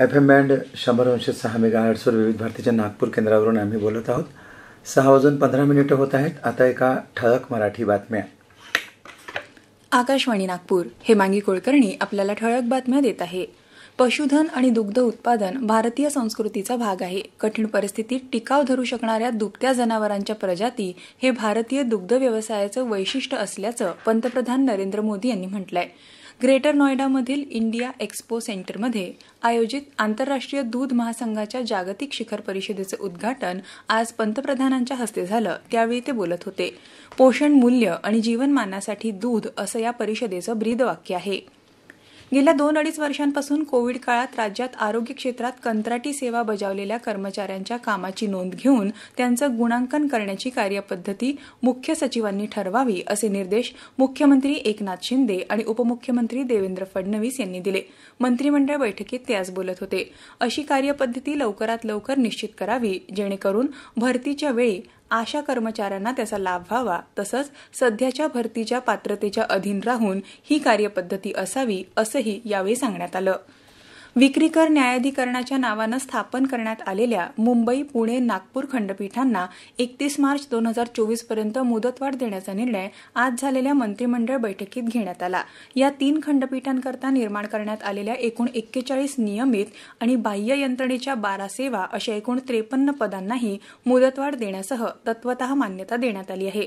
F M band शंभर अंश सहा मेगा आर्ट्सवर विविध भारतीच्या नागपूर केंद्रावरून आम्ही बोलत आहोत सहा वाजून पंधरा मिनिटं होत आहेत आता एका ठळक मराठी बातम्या आकाशवाणी नागपूर हे मांगी कुळकर्णी आपल्याला ठळक बातम्या देत आहे पशुधन आणि दुग्ध उत्पादन भारतीय संस्कृतीचा भाग आहे कठीण परिस्थितीत टिकाव धरू शकणाऱ्या दुभत्या जनावरांच्या प्रजाती हे भारतीय दुग्ध व्यवसायाचं वैशिष्ट्य असल्याचं पंतप्रधान नरेंद्र मोदी यांनी म्हटलंय ग्रेटर नोएडामधील इंडिया एक्स्पो सेंटरमध्ये आयोजित आंतरराष्ट्रीय दूध महासंघाच्या जागतिक शिखर परिषदेचं उद्घाटन आज पंतप्रधानांच्या हस्ते झालं त्यावेळी ते बोलत होते पोषण मूल्य आणि जीवनमानासाठी दूध असं या परिषदेचं ब्रीदवाक्य आहे गेल्या दोन अडीच वर्षांपासून कोविड काळात राज्यात आरोग्य क्षेत्रात कंत्राटी सेवा बजावलेल्या कर्मचाऱ्यांच्या कामाची नोंद घेऊन त्यांचं गुणांकन करण्याची कार्यपद्धती मुख्य सचिवांनी ठरवावी असे निर्देश मुख्यमंत्री एकनाथ शिंदे आणि उपमुख्यमंत्री देवेंद्र फडणवीस यांनी दिले मंत्रिमंडळ बैठकीत ते आज बोलत होते अशी कार्यपद्धती लवकरात लवकर निश्चित करावी जेणेकरून भरतीच्या वेळी आशा कर्मचाऱ्यांना त्याचा लाभ व्हावा तसंच सध्याच्या भरतीच्या पात्रतेच्या अधीन राहून ही कार्यपद्धती असावी असंही यावेळी सांगण्यात आलं विक्रीकर न्यायाधिकरणाच्या नावानं स्थापन करण्यात आलेल्या मुंबई पुणे नागपूर खंडपीठांना एकतीस मार्च दोन हजार चोवीस पर्यंत मुदतवाढ देण्याचा निर्णय आज झालेल्या मंत्रिमंडळ बैठकीत घेण्यात आला या तीन खंडपीठांकरता निर्माण करण्यात आलेल्या एकूण एक्केचाळीस नियमित आणि बाह्य यंत्रणेच्या बारा सेवा अशा एकूण त्रेपन्न पदांनाही मुदतवाढ देण्यासह तत्वत मान्यता देण्यात आली आहे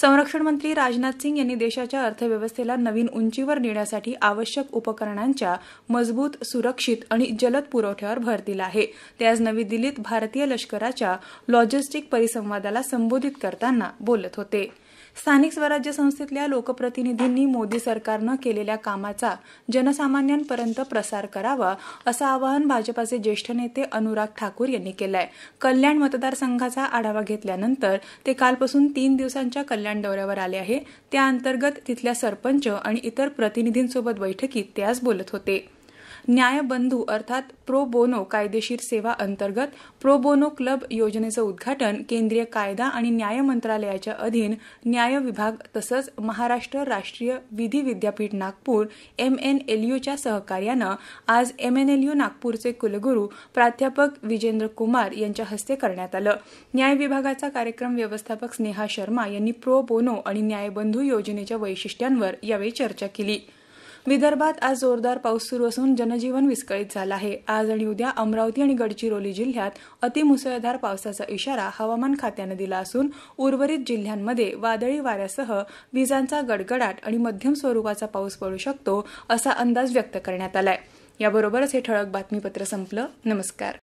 संरक्षण मंत्री राजनाथ सिंग यांनी देशाच्या अर्थव्यवस्थेला नवीन उंचीवर नेण्यासाठी आवश्यक उपकरणांच्या मजबूत सुरक्षित आणि जलद पुरवठ्यावर भर दिला आहे ते नवी दिल्लीत भारतीय लष्कराच्या लॉजिस्टिक परिसंवादाला संबोधित करताना बोलत होते स्थानिक स्वराज्य संस्थेतल्या लोकप्रतिनिधींनी मोदी सरकारनं केलेल्या कामाचा जनसामान्यांपर्यंत प्रसार करावा असं आवाहन भाजपाचे ज्येष्ठ नेते अनुराग ठाकूर यांनी केलंय कल्याण मतदारसंघाचा आढावा घेतल्यानंतर ते कालपासून तीन दिवसांच्या कल्याण दौऱ्यावर आले आहे त्याअंतर्गत तिथल्या सरपंच आणि इतर प्रतिनिधींसोबत बैठकीत ते आज बोलत होते न्यायबंधू अर्थात प्रो बोनो कायदेशीर सेवा अंतर्गत प्रो बोनो क्लब योजनेचं उद्घाटन केंद्रीय कायदा आणि न्याय मंत्रालयाच्या अधीन न्याय विभाग तसंच महाराष्ट्र राष्ट्रीय विधी विद्यापीठ नागपूर एमएनएलयूच्या सहकार्यानं आज एमएनएलयू नागपूरचे कुलगुरू प्राध्यापक विजेंद्र कुमार यांच्या हस्ते करण्यात आलं न्याय विभागाचा कार्यक्रम व्यवस्थापक स्नेहा शर्मा यांनी प्रो बोनो आणि न्यायबंधू योजनेच्या वैशिष्ट्यांवर यावेळी चर्चा केली विदर्भात आज जोरदार पाऊस सुरू असून जनजीवन विस्कळीत झालं आहे आज आणि उद्या अमरावती आणि गडचिरोली जिल्ह्यात अतिमुसळधार पावसाचा इशारा हवामान खात्यानं दिला असून उर्वरित जिल्ह्यांमध्ये वादळी वाऱ्यासह विजांचा गडगडाट आणि मध्यम स्वरूपाचा पाऊस पडू शकतो असा अंदाज व्यक्त करण्यात आलाय याबरोबरच हे ठळक बातमीपत्र संपलं नमस्कार